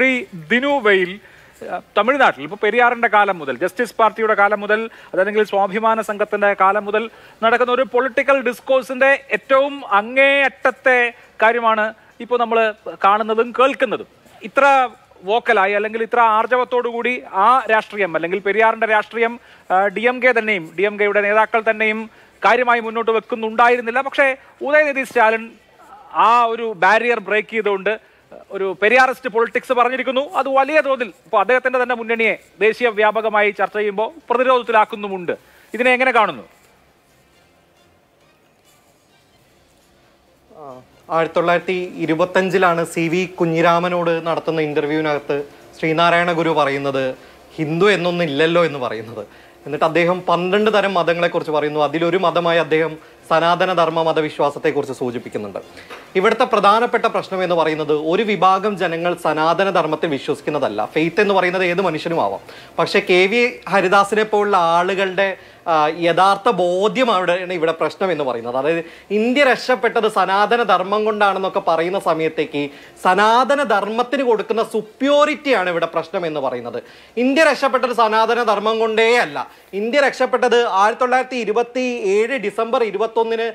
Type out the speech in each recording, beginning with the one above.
ശ്രീ ദിനു വെയിൽ തമിഴ്നാട്ടിൽ ഇപ്പോൾ പെരിയാറിൻ്റെ കാലം മുതൽ ജസ്റ്റിസ് പാർട്ടിയുടെ കാലം മുതൽ അതല്ലെങ്കിൽ സ്വാഭിമാന സംഘത്തിൻ്റെ കാലം മുതൽ നടക്കുന്ന ഒരു പൊളിറ്റിക്കൽ ഡിസ്കോഴ്സിൻ്റെ ഏറ്റവും അങ്ങേയറ്റത്തെ കാര്യമാണ് ഇപ്പോൾ നമ്മൾ കാണുന്നതും കേൾക്കുന്നതും ഇത്ര വോക്കലായി അല്ലെങ്കിൽ ഇത്ര ആർജവത്തോടുകൂടി ആ രാഷ്ട്രീയം അല്ലെങ്കിൽ പെരിയാറിൻ്റെ രാഷ്ട്രീയം ഡി എം കെ തന്നെയും ഡി എം കെയുടെ നേതാക്കൾ തന്നെയും കാര്യമായി മുന്നോട്ട് വെക്കുന്നുണ്ടായിരുന്നില്ല പക്ഷേ ഉദയനിധി സ്റ്റാലിൻ ആ ഒരു ബാരിയർ ബ്രേക്ക് ചെയ്തുകൊണ്ട് ഒരു പെരിയാറിസ്റ്റ് പൊളിറ്റിക്സ് പറഞ്ഞിരിക്കുന്നു അത് വലിയ തോതിൽ ഇപ്പോൾ അദ്ദേഹത്തിന്റെ തന്നെ മുന്നണിയെ ദേശീയ വ്യാപകമായി ചർച്ച ചെയ്യുമ്പോൾ പ്രതിരോധത്തിലാക്കുന്നുമുണ്ട് ഇതിനെ എങ്ങനെ കാണുന്നു ആയിരത്തി തൊള്ളായിരത്തി ഇരുപത്തഞ്ചിലാണ് സി വി കുഞ്ഞിരാമനോട് നടത്തുന്ന ഇന്റർവ്യൂവിനകത്ത് ശ്രീനാരായണ ഗുരു പറയുന്നത് ഹിന്ദു എന്നൊന്നും ഇല്ലല്ലോ എന്ന് പറയുന്നത് എന്നിട്ട് അദ്ദേഹം പന്ത്രണ്ട് തരം മതങ്ങളെക്കുറിച്ച് പറയുന്നു അതിലൊരു മതമായി അദ്ദേഹം സനാതന ധർമ്മ മതവിശ്വാസത്തെക്കുറിച്ച് സൂചിപ്പിക്കുന്നുണ്ട് ഇവിടുത്തെ പ്രധാനപ്പെട്ട പ്രശ്നം എന്ന് പറയുന്നത് ഒരു വിഭാഗം ജനങ്ങൾ സനാതന ധർമ്മത്തിൽ വിശ്വസിക്കുന്നതല്ല ഫെയ്ത്ത് എന്ന് പറയുന്നത് ഏത് മനുഷ്യനും ആവാം പക്ഷേ കെ വി ഹരിദാസിനെ പോലുള്ള ആളുകളുടെ യഥാർത്ഥ ബോധ്യമാണ് ഇവിടെ പ്രശ്നം എന്ന് പറയുന്നത് അതായത് ഇന്ത്യ രക്ഷപ്പെട്ടത് സനാതന ധർമ്മം കൊണ്ടാണെന്നൊക്കെ പറയുന്ന സമയത്തേക്ക് സനാതന ധർമ്മത്തിന് കൊടുക്കുന്ന സുപ്യോറിറ്റിയാണ് ഇവിടെ പ്രശ്നം എന്ന് പറയുന്നത് ഇന്ത്യ രക്ഷപ്പെട്ടത് സനാതന ധർമ്മം കൊണ്ടേ അല്ല ഇന്ത്യ രക്ഷപ്പെട്ടത് ആയിരത്തി തൊള്ളായിരത്തി ഇരുപത്തി ഏഴ് ഡിസംബർ ഇരുപത്തൊന്നിന്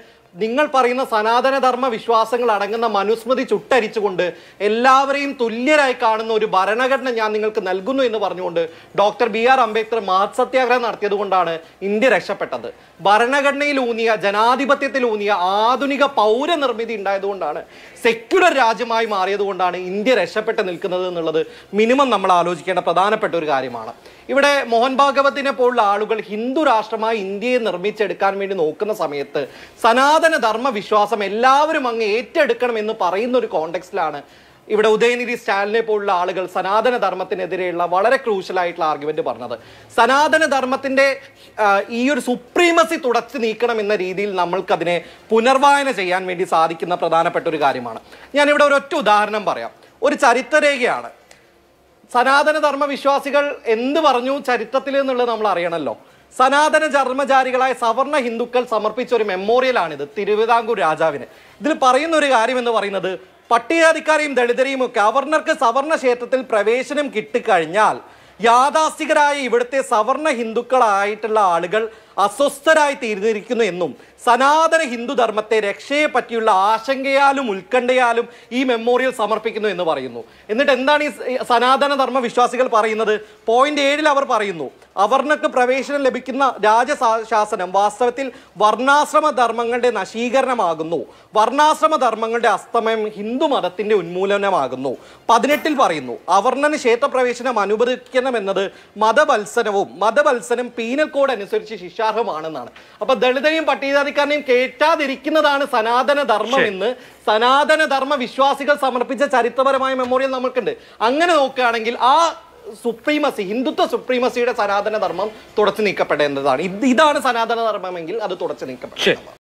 നിങ്ങൾ പറയുന്ന സനാതനധർമ്മ വിശ്വാസങ്ങൾ അടങ്ങുന്ന മനുസ്മൃതി ചുട്ടരിച്ചുകൊണ്ട് എല്ലാവരെയും തുല്യരായി കാണുന്ന ഒരു ഭരണഘടന ഞാൻ നിങ്ങൾക്ക് നൽകുന്നു എന്ന് പറഞ്ഞുകൊണ്ട് ഡോക്ടർ ബി ആർ അംബേദ്കർ മഹത്സത്യാഗ്രഹം നടത്തിയത് കൊണ്ടാണ് ഇന്ത്യ രക്ഷപ്പെട്ടത് ഭരണഘടനയിൽ ഊന്നിയ ജനാധിപത്യത്തിൽ ഊന്നിയ ആധുനിക പൗരനിർമ്മിതി ഉണ്ടായതുകൊണ്ടാണ് സെക്യുലർ രാജ്യമായി മാറിയതുകൊണ്ടാണ് ഇന്ത്യ രക്ഷപ്പെട്ട് നിൽക്കുന്നത് എന്നുള്ളത് മിനിമം നമ്മൾ ആലോചിക്കേണ്ട പ്രധാനപ്പെട്ട ഒരു കാര്യമാണ് ഇവിടെ മോഹൻ ഭാഗവതിനെ പോലുള്ള ആളുകൾ ഹിന്ദു രാഷ്ട്രമായി ഇന്ത്യയെ നിർമ്മിച്ചെടുക്കാൻ വേണ്ടി നോക്കുന്ന സമയത്ത് സനാതന സനാതന ധർമ്മ വിശ്വാസം എല്ലാവരും അങ്ങ് ഏറ്റെടുക്കണം എന്ന് പറയുന്ന ഒരു കോണ്ടെക്സ്റ്റിലാണ് ഇവിടെ ഉദയനിധി സ്റ്റാലിനെ പോലുള്ള ആളുകൾ സനാതന ധർമ്മത്തിനെതിരെയുള്ള വളരെ ക്രൂഷ്യൽ ആയിട്ടുള്ള ആർഗ്യുമെന്റ് പറഞ്ഞത് സനാതന ധർമ്മത്തിന്റെ ഈ ഒരു സുപ്രീമസി തുടച്ചു നീക്കണം എന്ന രീതിയിൽ നമ്മൾക്കതിനെ പുനർവായന ചെയ്യാൻ വേണ്ടി സാധിക്കുന്ന പ്രധാനപ്പെട്ട ഒരു കാര്യമാണ് ഞാനിവിടെ ഒരൊറ്റ ഉദാഹരണം പറയാം ഒരു ചരിത്രരേഖയാണ് സനാതന ധർമ്മ വിശ്വാസികൾ എന്ത് പറഞ്ഞു ചരിത്രത്തിൽ എന്നുള്ളത് നമ്മൾ അറിയണമല്ലോ സനാതന ധർമ്മചാരികളായ സവർണ ഹിന്ദുക്കൾ സമർപ്പിച്ച ഒരു മെമ്മോറിയലാണിത് തിരുവിതാംകൂർ രാജാവിന് ഇതിൽ പറയുന്ന ഒരു കാര്യം എന്ന് പറയുന്നത് പട്ടികജാതിക്കാരെയും ദളിതരെയും ഒക്കെ അവർണർക്ക് സവർണ ക്ഷേത്രത്തിൽ പ്രവേശനം കിട്ടിക്കഴിഞ്ഞാൽ യാഥാസ്ഥികരായ ഇവിടുത്തെ സവർണ ഹിന്ദുക്കളായിട്ടുള്ള ആളുകൾ അസ്വസ്ഥരായി തീർന്നിരിക്കുന്നു എന്നും സനാതന ഹിന്ദുധർമ്മത്തെ രക്ഷയെ പറ്റിയുള്ള ആശങ്കയാലും ഉത്കണ്ഠയാലും ഈ മെമ്മോറിയൽ സമർപ്പിക്കുന്നു എന്ന് പറയുന്നു എന്നിട്ട് എന്താണ് ഈ സനാതന ധർമ്മ വിശ്വാസികൾ പറയുന്നത് പോയിന്റ് ഏഴിൽ അവർ പറയുന്നു അവർണക്ക് പ്രവേശനം ലഭിക്കുന്ന രാജശാസനം വാസ്തവത്തിൽ വർണ്ണാശ്രമ ധർമ്മങ്ങളുടെ നശീകരണമാകുന്നു വർണ്ണാശ്രമ ധർമ്മങ്ങളുടെ അസ്തമയം ഹിന്ദു മതത്തിന്റെ ഉന്മൂലനമാകുന്നു പതിനെട്ടിൽ പറയുന്നു അവർണന് ക്ഷേത്രപ്രവേശനം അനുവദിക്കണമെന്നത് മതവത്സരവും മതവത്സരം പീനൽ കോഡ് അനുസരിച്ച് ശിക്ഷാർഹമാണെന്നാണ് അപ്പൊ ദളിതയും പട്ടികജാതിക്കാരനെയും കേറ്റാതിരിക്കുന്നതാണ് സനാതന ധർമ്മം എന്ന് സനാതന ധർമ്മ വിശ്വാസികൾ സമർപ്പിച്ച ചരിത്രപരമായ മെമ്മോറിയൽ നമുക്കുണ്ട് അങ്ങനെ നോക്കുകയാണെങ്കിൽ ആ സുപ്രീമസി ഹിന്ദുത്വ സുപ്രീമസിയുടെ സനാതന ധർമ്മം തുടച്ചു നീക്കപ്പെടേണ്ടതാണ് ഇതാണ് സനാതന ധർമ്മമെങ്കിൽ അത് തുടച്ചു നീക്കപ്പെടേണ്ടതാണ്